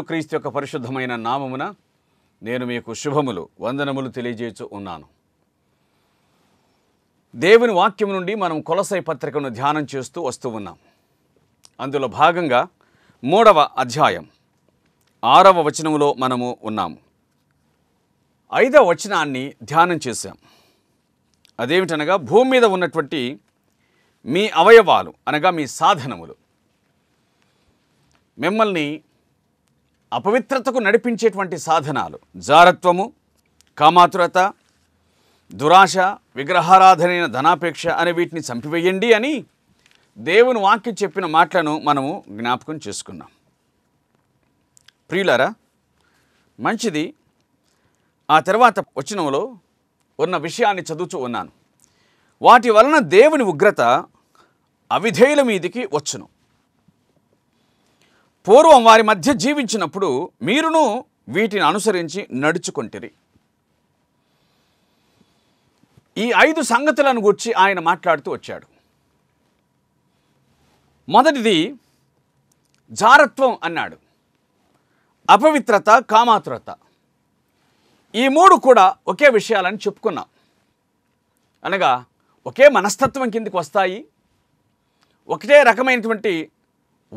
యేసుక్రీస్తు యొక్క పరిశుద్ధమైన నామమున నేను మీకు శుభములు వందనములు తెలియజేస్తూ ఉన్నాను దేవుని వాక్యం నుండి మనం కొలసై పత్రికను ధ్యానం చేస్తూ వస్తూ ఉన్నాం అందులో భాగంగా మూడవ అధ్యాయం ఆరవ వచనములో మనము ఉన్నాము ఐదవ వచనాన్ని ధ్యానం చేశాం అదేమిటనగా భూమి మీద ఉన్నటువంటి మీ అవయవాలు అనగా మీ సాధనములు మిమ్మల్ని అపవిత్రతకు నడిపించేటువంటి సాధనాలు జారత్వము కామాతురత దురాశ విగ్రహారాధనైన ధనాపేక్ష అనే వీటిని చంపివేయండి అని దేవుని వాక్యం చెప్పిన మాటలను మనము జ్ఞాపకం చేసుకున్నాం ప్రియులారా మంచిది ఆ తర్వాత వచనంలో ఉన్న విషయాన్ని చదువుతూ ఉన్నాను వాటి వలన దేవుని ఉగ్రత అవిధేయుల మీదికి వచ్చును పూర్వం వారి మధ్య జీవించినప్పుడు మీరును వీటిని అనుసరించి నడుచుకుంటిరి ఈ ఐదు సంగతులను గుర్చి ఆయన మాట్లాడుతూ వచ్చాడు మొదటిది జారత్వం అన్నాడు అపవిత్రత కామాతురత ఈ మూడు కూడా ఒకే విషయాలని చెప్పుకున్నాం అనగా ఒకే మనస్తత్వం కిందికి వస్తాయి ఒకటే రకమైనటువంటి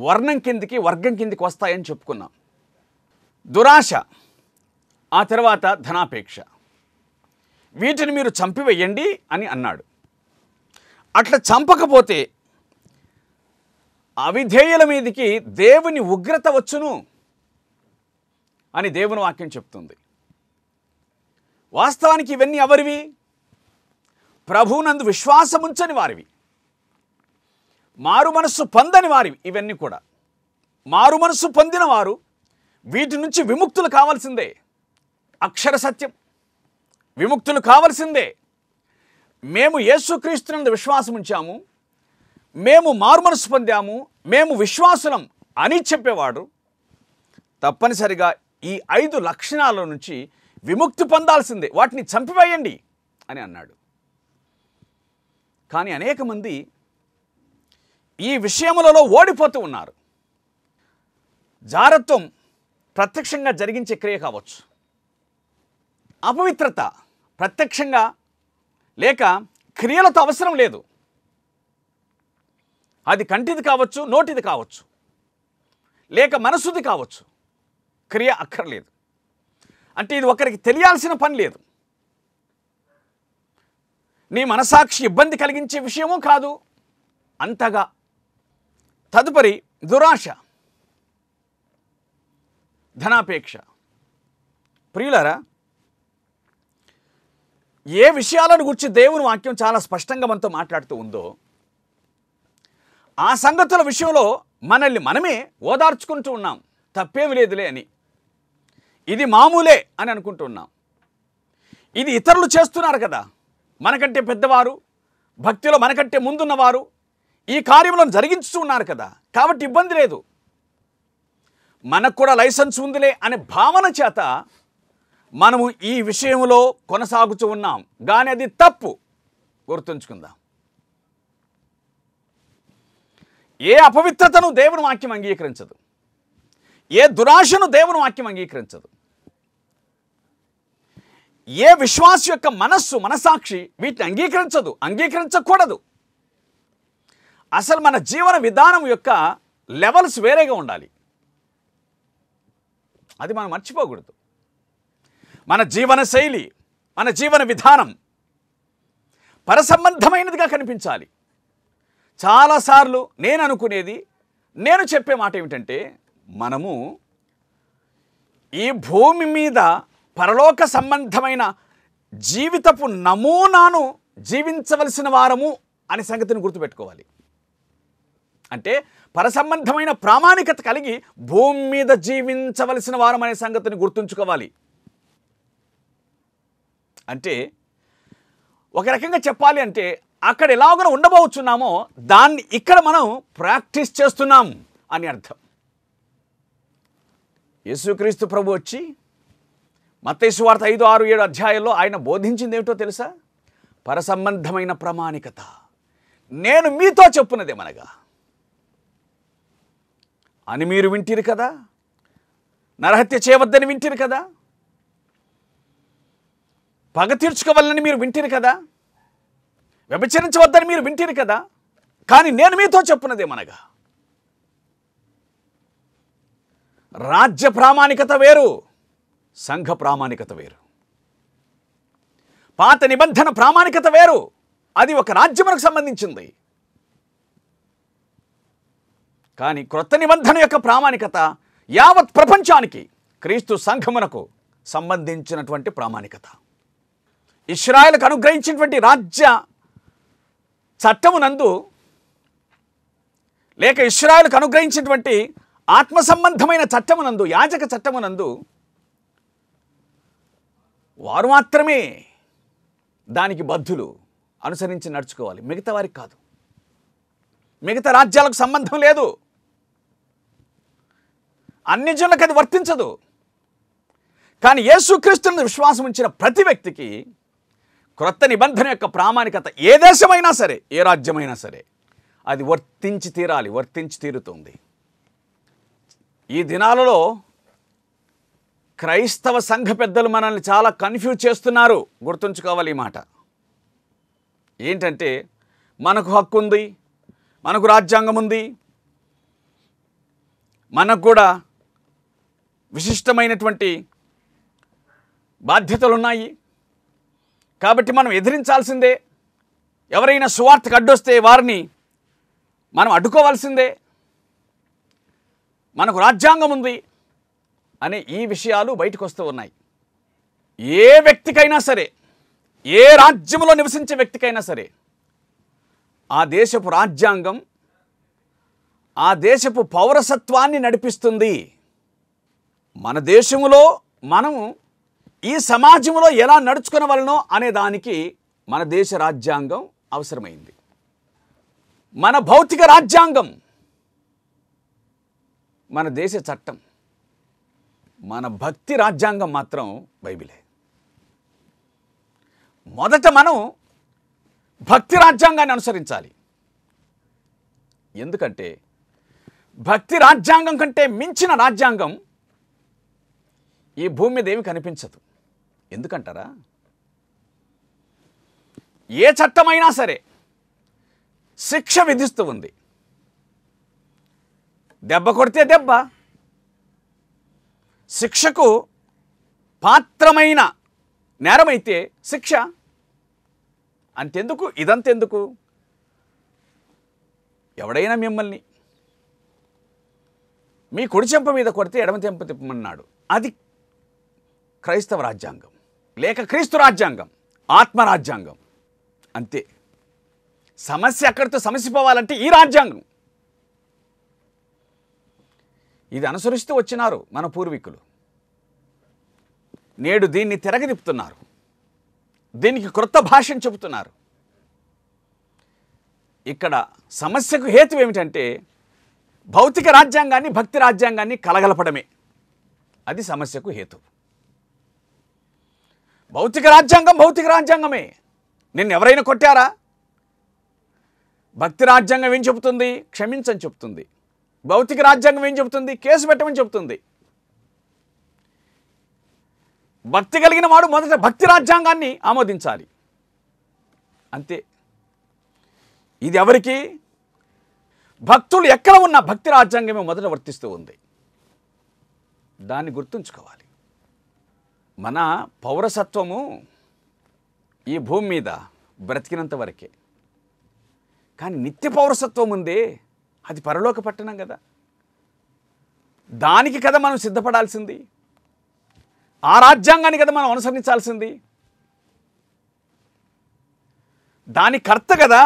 వర్ణం కిందికి వర్గం కిందికి వస్తాయని చెప్పుకున్నాం దురాశ ఆ తర్వాత ధనాపేక్ష వీటిని మీరు చంపివేయండి అని అన్నాడు అట్లా చంపకపోతే అవిధేయుల మీదకి దేవుని ఉగ్రత వచ్చును అని దేవుని వాక్యం చెప్తుంది వాస్తవానికి ఇవన్నీ ఎవరివి ప్రభువునందు విశ్వాసముంచని వారివి మారు మనస్సు పొందని వారి ఇవన్నీ కూడా మారు మనస్సు పొందిన వారు వీటి నుంచి విముక్తులు కావాల్సిందే అక్షర సత్యం విముక్తులు కావాల్సిందే మేము యేసుక్రీస్తునందు విశ్వాసం ఉంచాము మేము మారు మనస్సు పొందాము మేము విశ్వాసులం అని చెప్పేవాడు తప్పనిసరిగా ఈ ఐదు లక్షణాల నుంచి విముక్తి పొందాల్సిందే వాటిని చంపివేయండి అని అన్నాడు కానీ అనేక మంది ఈ విషయములలో ఓడిపోతూ ఉన్నారు జారత్వం ప్రత్యక్షంగా జరిగించే క్రియ కావచ్చు అపవిత్రత ప్రత్యక్షంగా లేక క్రియలతో అవసరం లేదు అది కంటిది కావచ్చు నోటిది కావచ్చు లేక మనసుది కావచ్చు క్రియ అక్కర్లేదు అంటే ఇది ఒకరికి తెలియాల్సిన పని లేదు నీ మనసాక్షి ఇబ్బంది కలిగించే విషయమూ కాదు అంతగా తదుపరి దురాశ ధనాపేక్ష ప్రియులరా ఏ విషయాలను గురించి దేవుని వాక్యం చాలా స్పష్టంగా మనతో మాట్లాడుతూ ఉందో ఆ సంగతుల విషయంలో మనల్ని మనమే ఓదార్చుకుంటూ ఉన్నాం తప్పేమి లేదులే అని ఇది మామూలే అని అనుకుంటున్నాం ఇది ఇతరులు చేస్తున్నారు కదా మనకంటే పెద్దవారు భక్తిలో మనకంటే ముందున్నవారు ఈ కార్యములను ఉన్నారు కదా కాబట్టి ఇబ్బంది లేదు మనకు కూడా లైసెన్స్ ఉందిలే అనే భావన చేత మనము ఈ విషయంలో కొనసాగుతూ ఉన్నాం కానీ అది తప్పు గుర్తుంచుకుందాం ఏ అపవిత్రతను దేవుని వాక్యం అంగీకరించదు ఏ దురాశను దేవుని వాక్యం అంగీకరించదు ఏ విశ్వాస యొక్క మనస్సు మనసాక్షి వీటిని అంగీకరించదు అంగీకరించకూడదు అసలు మన జీవన విధానం యొక్క లెవెల్స్ వేరేగా ఉండాలి అది మనం మర్చిపోకూడదు మన జీవన శైలి మన జీవన విధానం పరసంబంధమైనదిగా కనిపించాలి చాలాసార్లు నేను అనుకునేది నేను చెప్పే మాట ఏమిటంటే మనము ఈ భూమి మీద పరలోక సంబంధమైన జీవితపు నమూనాను జీవించవలసిన వారము అనే సంగతిని గుర్తుపెట్టుకోవాలి అంటే పరసంబంధమైన ప్రామాణికత కలిగి భూమి మీద జీవించవలసిన వారం అనే సంగతిని గుర్తుంచుకోవాలి అంటే ఒక రకంగా చెప్పాలి అంటే అక్కడ ఎలాగో ఉండబోతున్నామో దాన్ని ఇక్కడ మనం ప్రాక్టీస్ చేస్తున్నాం అని అర్థం యేసుక్రీస్తు ప్రభు వచ్చి వార్త ఐదు ఆరు ఏడు అధ్యాయంలో ఆయన బోధించింది ఏమిటో తెలుసా పరసంబంధమైన ప్రామాణికత నేను మీతో చెప్పున్నదేమనగా అని మీరు వింటిరు కదా నరహత్య చేయవద్దని వింటిరు కదా పగ తీర్చుకోవాలని మీరు వింటిరు కదా విభచరించవద్దని మీరు వింటిరు కదా కానీ నేను మీతో చెప్పున్నదేమనగా రాజ్య ప్రామాణికత వేరు సంఘ ప్రామాణికత వేరు పాత నిబంధన ప్రామాణికత వేరు అది ఒక రాజ్యమునకు సంబంధించింది కానీ క్రొత్త నిబంధన యొక్క ప్రామాణికత యావత్ ప్రపంచానికి క్రీస్తు సంఘమునకు సంబంధించినటువంటి ప్రామాణికత ఇస్రాయల్కు అనుగ్రహించినటువంటి రాజ్య చట్టమునందు లేక ఇస్రాయల్కు అనుగ్రహించినటువంటి ఆత్మ సంబంధమైన చట్టమునందు యాజక చట్టమునందు వారు మాత్రమే దానికి బద్ధులు అనుసరించి నడుచుకోవాలి మిగతా వారికి కాదు మిగతా రాజ్యాలకు సంబంధం లేదు అన్ని జనులకు అది వర్తించదు కానీ యేసుక్రీస్తుని విశ్వాసం ఉంచిన ప్రతి వ్యక్తికి క్రొత్త నిబంధన యొక్క ప్రామాణికత ఏ దేశమైనా సరే ఏ రాజ్యమైనా సరే అది వర్తించి తీరాలి వర్తించి తీరుతుంది ఈ దినాలలో క్రైస్తవ సంఘ పెద్దలు మనల్ని చాలా కన్ఫ్యూజ్ చేస్తున్నారు గుర్తుంచుకోవాలి ఈ మాట ఏంటంటే మనకు హక్కు ఉంది మనకు రాజ్యాంగం ఉంది మనకు కూడా విశిష్టమైనటువంటి బాధ్యతలు ఉన్నాయి కాబట్టి మనం ఎదిరించాల్సిందే ఎవరైనా సువార్తకు అడ్డొస్తే వారిని మనం అడ్డుకోవాల్సిందే మనకు రాజ్యాంగం ఉంది అనే ఈ విషయాలు బయటకు వస్తూ ఉన్నాయి ఏ వ్యక్తికైనా సరే ఏ రాజ్యంలో నివసించే వ్యక్తికైనా సరే ఆ దేశపు రాజ్యాంగం ఆ దేశపు పౌరసత్వాన్ని నడిపిస్తుంది మన దేశంలో మనము ఈ సమాజంలో ఎలా నడుచుకునవలనో అనే దానికి మన దేశ రాజ్యాంగం అవసరమైంది మన భౌతిక రాజ్యాంగం మన దేశ చట్టం మన భక్తి రాజ్యాంగం మాత్రం బైబిలే మొదట మనం భక్తి రాజ్యాంగాన్ని అనుసరించాలి ఎందుకంటే భక్తి రాజ్యాంగం కంటే మించిన రాజ్యాంగం ఈ భూమి మీద ఏమి కనిపించదు ఎందుకంటారా ఏ చట్టమైనా సరే శిక్ష విధిస్తూ ఉంది దెబ్బ కొడితే దెబ్బ శిక్షకు పాత్రమైన నేరమైతే శిక్ష అంతెందుకు ఇదంతెందుకు ఎవడైనా మిమ్మల్ని మీ కుడి చెంప మీద కొడితే ఎడమ చెంప తిప్పమన్నాడు అది క్రైస్తవ రాజ్యాంగం లేక క్రీస్తు రాజ్యాంగం ఆత్మ రాజ్యాంగం అంతే సమస్య అక్కడితో సమస్య పోవాలంటే ఈ రాజ్యాంగం ఇది అనుసరిస్తూ వచ్చినారు మన పూర్వీకులు నేడు దీన్ని తిరగదిప్తున్నారు దీనికి క్రొత్త భాషను చెబుతున్నారు ఇక్కడ సమస్యకు హేతు ఏమిటంటే భౌతిక రాజ్యాంగాన్ని భక్తి రాజ్యాంగాన్ని కలగలపడమే అది సమస్యకు హేతు భౌతిక రాజ్యాంగం భౌతిక రాజ్యాంగమే నిన్ను ఎవరైనా కొట్టారా భక్తి రాజ్యాంగం ఏం చెబుతుంది క్షమించని చెబుతుంది భౌతిక రాజ్యాంగం ఏం చెబుతుంది కేసు పెట్టమని చెబుతుంది భక్తి కలిగిన వాడు మొదట భక్తి రాజ్యాంగాన్ని ఆమోదించాలి అంతే ఇది ఎవరికి భక్తులు ఎక్కడ ఉన్న భక్తి రాజ్యాంగమే మొదట వర్తిస్తూ ఉంది దాన్ని గుర్తుంచుకోవాలి మన పౌరసత్వము ఈ భూమి మీద బ్రతికినంత వరకే కానీ నిత్య పౌరసత్వం ఉంది అది పరలోక పట్టణం కదా దానికి కదా మనం సిద్ధపడాల్సింది ఆ రాజ్యాంగాన్ని కదా మనం అనుసరించాల్సింది దాని కర్త కదా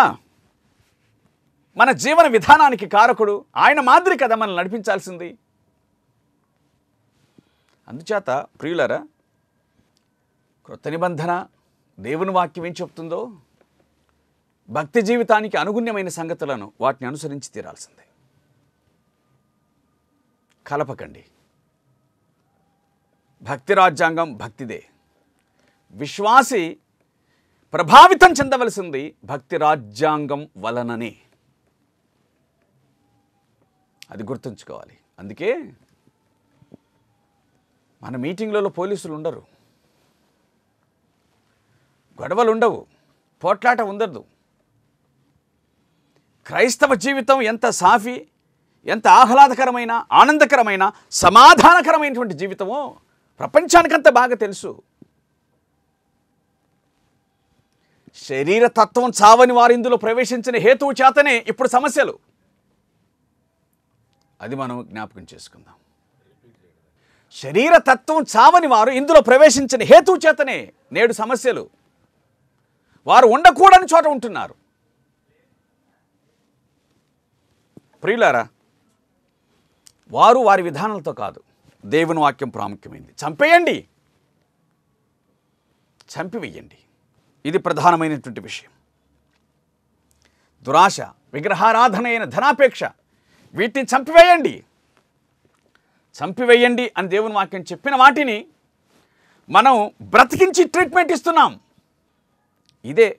మన జీవన విధానానికి కారకుడు ఆయన మాదిరి కదా మనం నడిపించాల్సింది అందుచేత ప్రియులరా కృత నిబంధన దేవుని వాక్యం ఏం చెప్తుందో భక్తి జీవితానికి అనుగుణ్యమైన సంగతులను వాటిని అనుసరించి తీరాల్సిందే కలపకండి భక్తి రాజ్యాంగం భక్తిదే విశ్వాసి ప్రభావితం చెందవలసింది భక్తి రాజ్యాంగం వలననే అది గుర్తుంచుకోవాలి అందుకే మన మీటింగ్లలో పోలీసులు ఉండరు గొడవలు ఉండవు పోట్లాట ఉండదు క్రైస్తవ జీవితం ఎంత సాఫీ ఎంత ఆహ్లాదకరమైన ఆనందకరమైన సమాధానకరమైనటువంటి జీవితమో ప్రపంచానికంత బాగా తెలుసు శరీర తత్వం చావని వారు ఇందులో ప్రవేశించిన హేతువు చేతనే ఇప్పుడు సమస్యలు అది మనం జ్ఞాపకం చేసుకుందాం శరీర తత్వం చావని వారు ఇందులో ప్రవేశించిన హేతువు చేతనే నేడు సమస్యలు వారు ఉండకూడని చోట ఉంటున్నారు ప్రియులారా వారు వారి విధానాలతో కాదు దేవుని వాక్యం ప్రాముఖ్యమైంది చంపేయండి చంపివేయండి ఇది ప్రధానమైనటువంటి విషయం దురాశ విగ్రహారాధన అయిన ధనాపేక్ష వీటిని చంపివేయండి చంపివేయండి అని దేవుని వాక్యం చెప్పిన వాటిని మనం బ్రతికించి ట్రీట్మెంట్ ఇస్తున్నాం ఇదే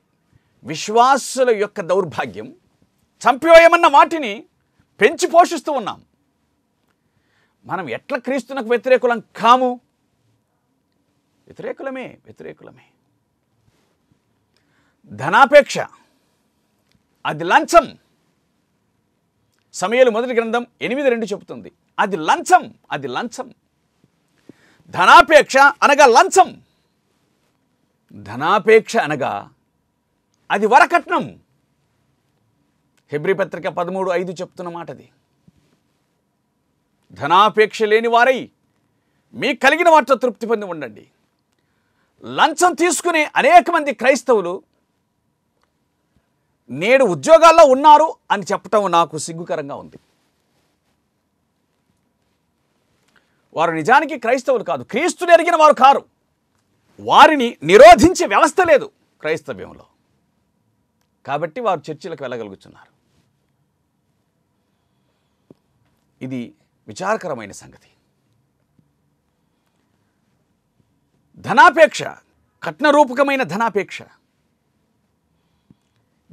విశ్వాసుల యొక్క దౌర్భాగ్యం చంపివేయమన్న వాటిని పెంచి పోషిస్తూ ఉన్నాం మనం ఎట్లా క్రీస్తునకు వ్యతిరేకులం కాము వ్యతిరేకులమే వ్యతిరేకులమే ధనాపేక్ష అది లంచం సమయాలు మొదటి గ్రంథం ఎనిమిది రెండు చెబుతుంది అది లంచం అది లంచం ధనాపేక్ష అనగా లంచం ధనాపేక్ష అనగా అది వరకట్నం హెబ్రి పత్రిక పదమూడు ఐదు చెప్తున్న మాటది ధనాపేక్ష లేని వారై మీకు కలిగిన వాటితో తృప్తి పొంది ఉండండి లంచం తీసుకునే అనేక మంది క్రైస్తవులు నేడు ఉద్యోగాల్లో ఉన్నారు అని చెప్పటం నాకు సిగ్గుకరంగా ఉంది వారు నిజానికి క్రైస్తవులు కాదు క్రీస్తుని ఎరిగిన వారు కారు వారిని నిరోధించే వ్యవస్థ లేదు క్రైస్తవ్యంలో కాబట్టి వారు చర్చిలకు వెళ్ళగలుగుతున్నారు ఇది విచారకరమైన సంగతి ధనాపేక్ష కట్నరూపకమైన ధనాపేక్ష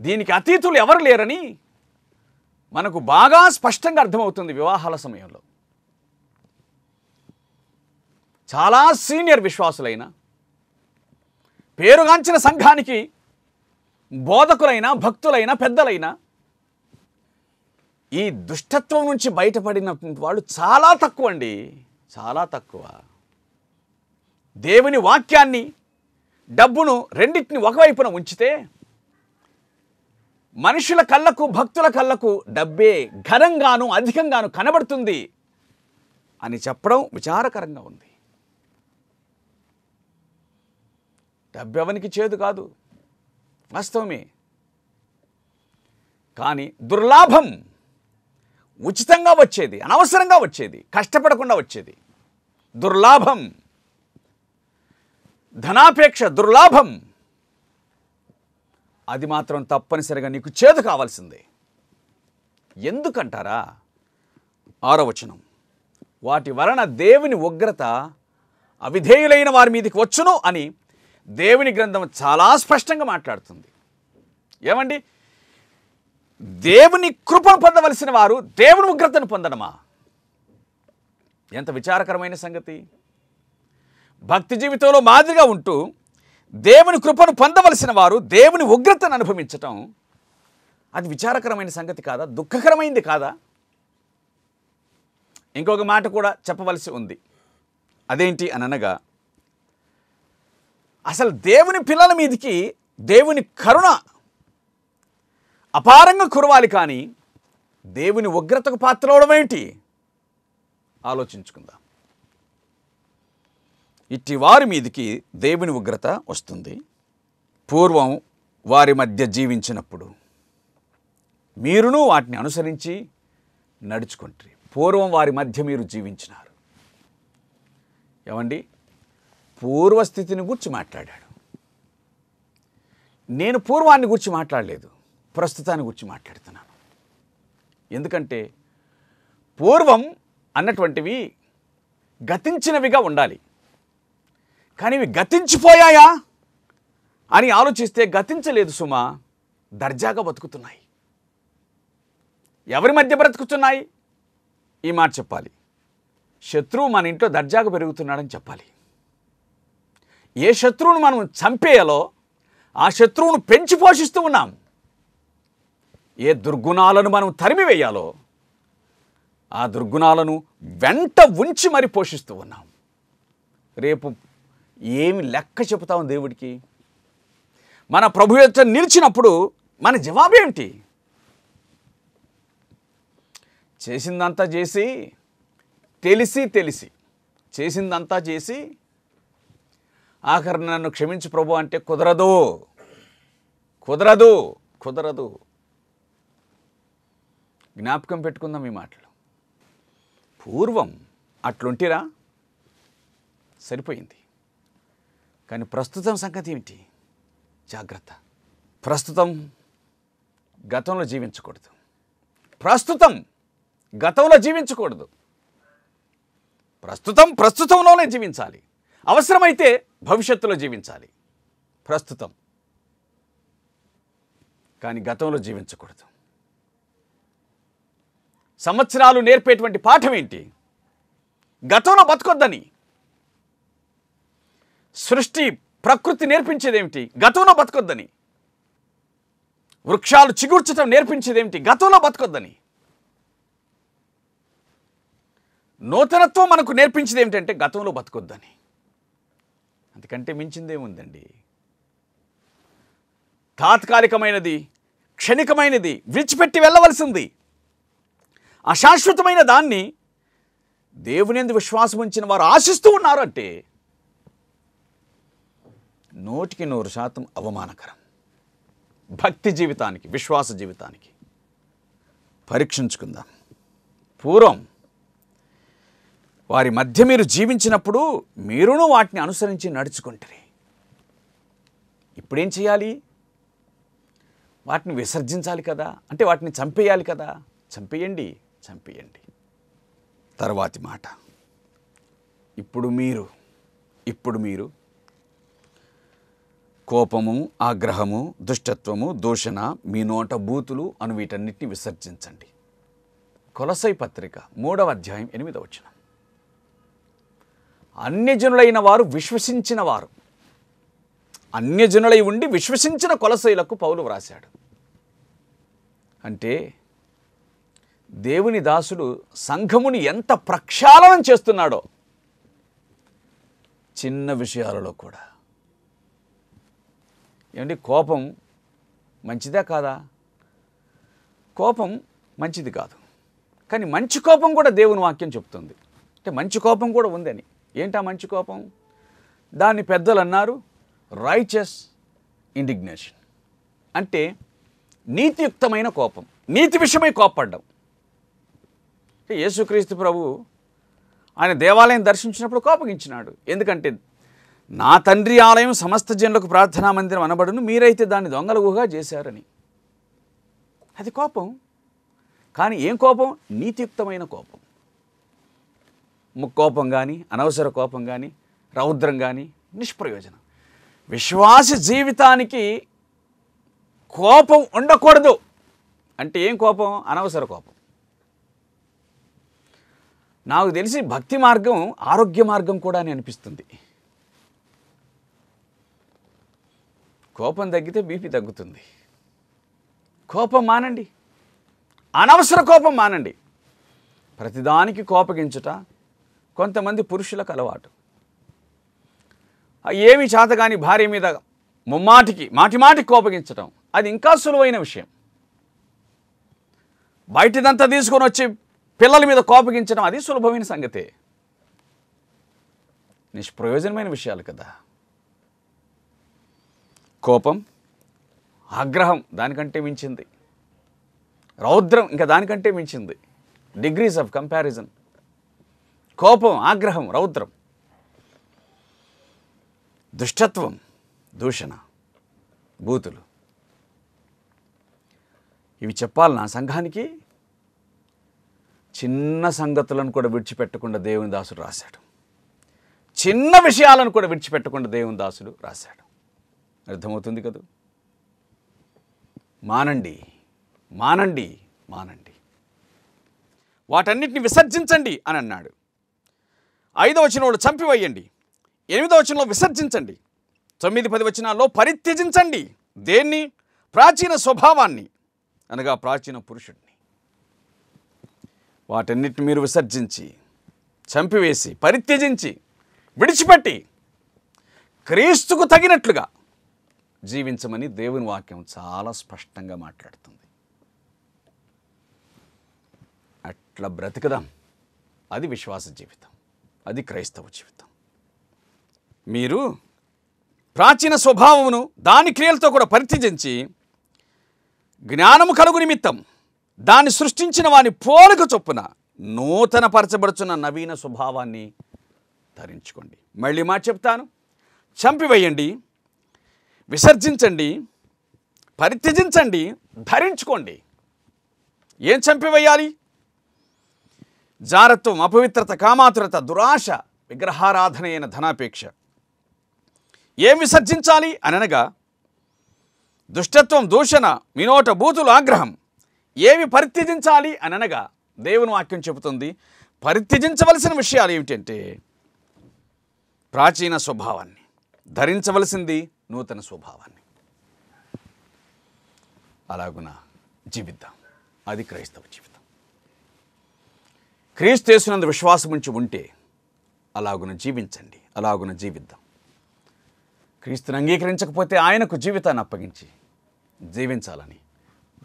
దీనికి అతీతులు ఎవరు లేరని మనకు బాగా స్పష్టంగా అర్థమవుతుంది వివాహాల సమయంలో చాలా సీనియర్ విశ్వాసులైన పేరుగాంచిన సంఘానికి బోధకులైన భక్తులైన పెద్దలైనా ఈ దుష్టత్వం నుంచి బయటపడినటువంటి వాళ్ళు చాలా తక్కువ అండి చాలా తక్కువ దేవుని వాక్యాన్ని డబ్బును రెండింటిని ఒకవైపున ఉంచితే మనుషుల కళ్ళకు భక్తుల కళ్ళకు డబ్బే ఘనంగాను అధికంగాను కనబడుతుంది అని చెప్పడం విచారకరంగా ఉంది డబ్బెవనికి చేదు కాదు వాస్తవమే కానీ దుర్లాభం ఉచితంగా వచ్చేది అనవసరంగా వచ్చేది కష్టపడకుండా వచ్చేది దుర్లాభం ధనాపేక్ష దుర్లాభం అది మాత్రం తప్పనిసరిగా నీకు చేదు కావాల్సిందే ఎందుకంటారా ఆరవచనం వాటి వలన దేవుని ఉగ్రత అవిధేయులైన వారి మీదకి వచ్చును అని దేవుని గ్రంథం చాలా స్పష్టంగా మాట్లాడుతుంది ఏమండి దేవుని కృపను పొందవలసిన వారు దేవుని ఉగ్రతను పొందడమా ఎంత విచారకరమైన సంగతి భక్తి జీవితంలో మాదిరిగా ఉంటూ దేవుని కృపను పొందవలసిన వారు దేవుని ఉగ్రతను అనుభవించటం అది విచారకరమైన సంగతి కాదా దుఃఖకరమైంది కాదా ఇంకొక మాట కూడా చెప్పవలసి ఉంది అదేంటి అనగా అసలు దేవుని పిల్లల మీదకి దేవుని కరుణ అపారంగా కురవాలి కానీ దేవుని ఉగ్రతకు పాత్ర అవడం ఏంటి ఆలోచించుకుందాం ఇట్టి వారి మీదికి దేవుని ఉగ్రత వస్తుంది పూర్వం వారి మధ్య జీవించినప్పుడు మీరును వాటిని అనుసరించి నడుచుకుంటారు పూర్వం వారి మధ్య మీరు జీవించినారు ఏమండి పూర్వస్థితిని గురించి మాట్లాడాడు నేను పూర్వాన్ని గురించి మాట్లాడలేదు ప్రస్తుతాన్ని గురించి మాట్లాడుతున్నాను ఎందుకంటే పూర్వం అన్నటువంటివి గతించినవిగా ఉండాలి కానీ ఇవి గతించిపోయాయా అని ఆలోచిస్తే గతించలేదు సుమా దర్జాగా బతుకుతున్నాయి ఎవరి మధ్య బ్రతుకుతున్నాయి ఈ మాట చెప్పాలి శత్రువు మన ఇంట్లో దర్జాగా పెరుగుతున్నాడని చెప్పాలి ఏ శత్రువును మనం చంపేయాలో ఆ శత్రువును పెంచి పోషిస్తూ ఉన్నాం ఏ దుర్గుణాలను మనం తరిమివేయాలో ఆ దుర్గుణాలను వెంట ఉంచి మరి పోషిస్తూ ఉన్నాం రేపు ఏమి లెక్క చెబుతాం దేవుడికి మన ప్రభు యొక్క నిలిచినప్పుడు మన జవాబు ఏంటి చేసిందంతా చేసి తెలిసి తెలిసి చేసిందంతా చేసి ఆఖరి నన్ను క్షమించు ప్రభు అంటే కుదరదు కుదరదు కుదరదు జ్ఞాపకం పెట్టుకుందాం ఈ మాటలు పూర్వం అట్లుంటిరా సరిపోయింది కానీ ప్రస్తుతం సంగతి ఏమిటి జాగ్రత్త ప్రస్తుతం గతంలో జీవించకూడదు ప్రస్తుతం గతంలో జీవించకూడదు ప్రస్తుతం ప్రస్తుతంలోనే జీవించాలి అవసరమైతే భవిష్యత్తులో జీవించాలి ప్రస్తుతం కానీ గతంలో జీవించకూడదు సంవత్సరాలు నేర్పేటువంటి పాఠం ఏంటి గతంలో బతకొద్దని సృష్టి ప్రకృతి నేర్పించేదేమిటి గతంలో బతకొద్దని వృక్షాలు చిగుర్చడం నేర్పించేదేమిటి గతంలో బతకొద్దని నూతనత్వం మనకు నేర్పించేది ఏమిటంటే గతంలో బతకొద్దని అందుకంటే మించిందేముందండి తాత్కాలికమైనది క్షణికమైనది విడిచిపెట్టి వెళ్ళవలసింది అశాశ్వతమైన దాన్ని ఎందు విశ్వాసం ఉంచిన వారు ఆశిస్తూ ఉన్నారంటే నూటికి నూరు శాతం అవమానకరం భక్తి జీవితానికి విశ్వాస జీవితానికి పరీక్షించుకుందాం పూర్వం వారి మధ్య మీరు జీవించినప్పుడు మీరును వాటిని అనుసరించి నడుచుకుంటారు ఇప్పుడేం చేయాలి వాటిని విసర్జించాలి కదా అంటే వాటిని చంపేయాలి కదా చంపేయండి చంపేయండి తర్వాతి మాట ఇప్పుడు మీరు ఇప్పుడు మీరు కోపము ఆగ్రహము దుష్టత్వము దూషణ మీ నోట బూతులు అను వీటన్నిటిని విసర్జించండి కొలసై పత్రిక మూడవ అధ్యాయం ఎనిమిదవ వచ్చిన అన్యజనులైన వారు విశ్వసించిన వారు అన్యజనులై ఉండి విశ్వసించిన కొలసైలకు పౌలు వ్రాశాడు అంటే దేవుని దాసుడు సంఘముని ఎంత ప్రక్షాళనం చేస్తున్నాడో చిన్న విషయాలలో కూడా ఏమండి కోపం మంచిదే కాదా కోపం మంచిది కాదు కానీ మంచి కోపం కూడా దేవుని వాక్యం చెప్తుంది అంటే మంచి కోపం కూడా ఉందని ఏంటా మంచి కోపం దాన్ని పెద్దలు అన్నారు రైచస్ ఇండిగ్నేషన్ అంటే నీతియుక్తమైన కోపం నీతి విషయమై కోపడ్డం యేసుక్రీస్తు ప్రభు ఆయన దేవాలయం దర్శించినప్పుడు కోపగించినాడు ఎందుకంటే నా తండ్రి ఆలయం సమస్త జనులకు ప్రార్థనా మందిరం అనబడును మీరైతే దాన్ని దొంగలుగుగా చేశారని అది కోపం కానీ ఏం కోపం నీతియుక్తమైన కోపం ముక్కోపం కానీ అనవసర కోపం కానీ రౌద్రం కానీ నిష్ప్రయోజనం విశ్వాస జీవితానికి కోపం ఉండకూడదు అంటే ఏం కోపం అనవసర కోపం నాకు తెలిసి భక్తి మార్గం ఆరోగ్య మార్గం కూడా అని అనిపిస్తుంది కోపం తగ్గితే బీపీ తగ్గుతుంది కోపం మానండి అనవసర కోపం మానండి ప్రతిదానికి కోపగించుట కొంతమంది పురుషులకు అలవాటు ఏమి చేత కానీ భార్య మీద ముమ్మాటికి మాటిమాటికి కోపగించటం అది ఇంకా సులువైన విషయం బయటిదంతా తీసుకొని వచ్చి పిల్లల మీద కోపగించడం అది సులభమైన సంగతే నిష్ప్రయోజనమైన విషయాలు కదా కోపం ఆగ్రహం దానికంటే మించింది రౌద్రం ఇంకా దానికంటే మించింది డిగ్రీస్ ఆఫ్ కంపారిజన్ కోపం ఆగ్రహం రౌద్రం దుష్టత్వం దూషణ బూతులు ఇవి చెప్పాలన్నా నా సంఘానికి చిన్న సంగతులను కూడా విడిచిపెట్టకుండా దేవుని దాసుడు రాశాడు చిన్న విషయాలను కూడా విడిచిపెట్టకుండా దేవుని దాసుడు రాశాడు అర్థమవుతుంది కదా మానండి మానండి మానండి వాటన్నిటిని విసర్జించండి అని అన్నాడు ఐదో వచనంలో చంపివేయండి ఎనిమిదో వచనంలో విసర్జించండి తొమ్మిది పది వచనాల్లో పరిత్యజించండి దేన్ని ప్రాచీన స్వభావాన్ని అనగా ప్రాచీన పురుషుడు వాటన్నిటిని మీరు విసర్జించి చంపివేసి పరిత్యజించి విడిచిపెట్టి క్రీస్తుకు తగినట్లుగా జీవించమని దేవుని వాక్యం చాలా స్పష్టంగా మాట్లాడుతుంది అట్లా బ్రతకదాం అది విశ్వాస జీవితం అది క్రైస్తవ జీవితం మీరు ప్రాచీన స్వభావమును దాని క్రియలతో కూడా పరిత్యజించి జ్ఞానము కలుగు నిమిత్తం దాన్ని సృష్టించిన వాని పోలిక చొప్పున నూతనపరచబడుచున్న నవీన స్వభావాన్ని ధరించుకోండి మళ్ళీ మాట చెప్తాను చంపివేయండి విసర్జించండి పరిత్యజించండి ధరించుకోండి ఏం చంపివేయాలి జారత్వం అపవిత్రత కామాతురత దురాశ విగ్రహారాధన అయిన ధనాపేక్ష ఏం విసర్జించాలి అనగా దుష్టత్వం దూషణ మినోట బూతులు ఆగ్రహం ఏవి పరిత్యజించాలి అనగా దేవుని వాక్యం చెబుతుంది పరిత్యజించవలసిన విషయాలు ఏమిటంటే ప్రాచీన స్వభావాన్ని ధరించవలసింది నూతన స్వభావాన్ని అలాగున జీవిద్దాం అది క్రైస్తవ జీవితం క్రీస్తు చేసినందు విశ్వాసం ఉంచి ఉంటే అలాగున జీవించండి అలాగున జీవిద్దాం క్రీస్తుని అంగీకరించకపోతే ఆయనకు జీవితాన్ని అప్పగించి జీవించాలని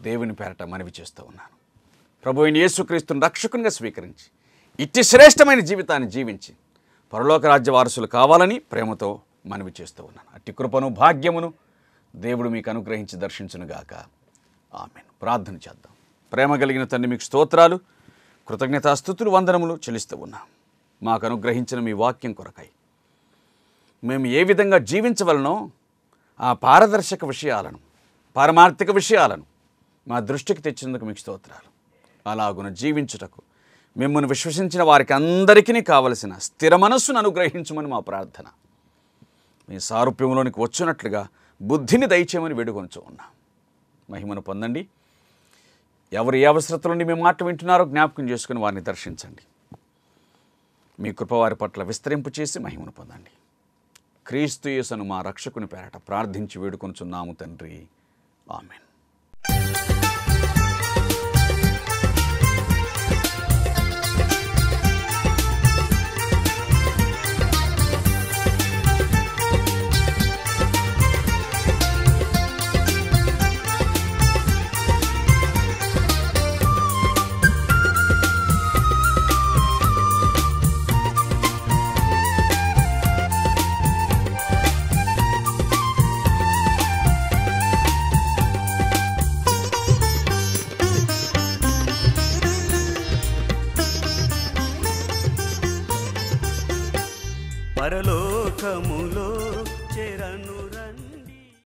దేవుని పేరట మనవి చేస్తూ ఉన్నాను ప్రభు యేసుక్రీస్తుని రక్షకునిగా స్వీకరించి ఇట్టి శ్రేష్టమైన జీవితాన్ని జీవించి పరలోక రాజ్య వారసులు కావాలని ప్రేమతో మనవి చేస్తూ ఉన్నాను అట్టి కృపను భాగ్యమును దేవుడు మీకు అనుగ్రహించి దర్శించునుగాక ఆమెను ప్రార్థన చేద్దాం ప్రేమ కలిగిన తండ్రి మీకు స్తోత్రాలు కృతజ్ఞతాస్థుతులు వందనములు చెల్లిస్తూ ఉన్నాం మాకు అనుగ్రహించిన మీ వాక్యం కొరకై మేము ఏ విధంగా జీవించవలనో ఆ పారదర్శక విషయాలను పారమార్థిక విషయాలను మా దృష్టికి తెచ్చినందుకు మీకు స్తోత్రాలు అలాగున జీవించుటకు మిమ్మల్ని విశ్వసించిన వారికి అందరికీ కావలసిన స్థిర మనస్సును అనుగ్రహించమని మా ప్రార్థన మీ సారూప్యంలోనికి వచ్చినట్లుగా బుద్ధిని దయచేయమని వేడుకొంచు ఉన్నాం మహిమను పొందండి ఎవరు ఏ అవసరతల నుండి మీ మాట వింటున్నారో జ్ఞాపకం చేసుకుని వారిని దర్శించండి మీ కృపవారి పట్ల విస్తరింపు చేసి మహిమను పొందండి క్రీస్తు యేసును మా రక్షకుని పేరట ప్రార్థించి వేడుకొనుచున్నాము తండ్రి ఆమెన్ முகமும்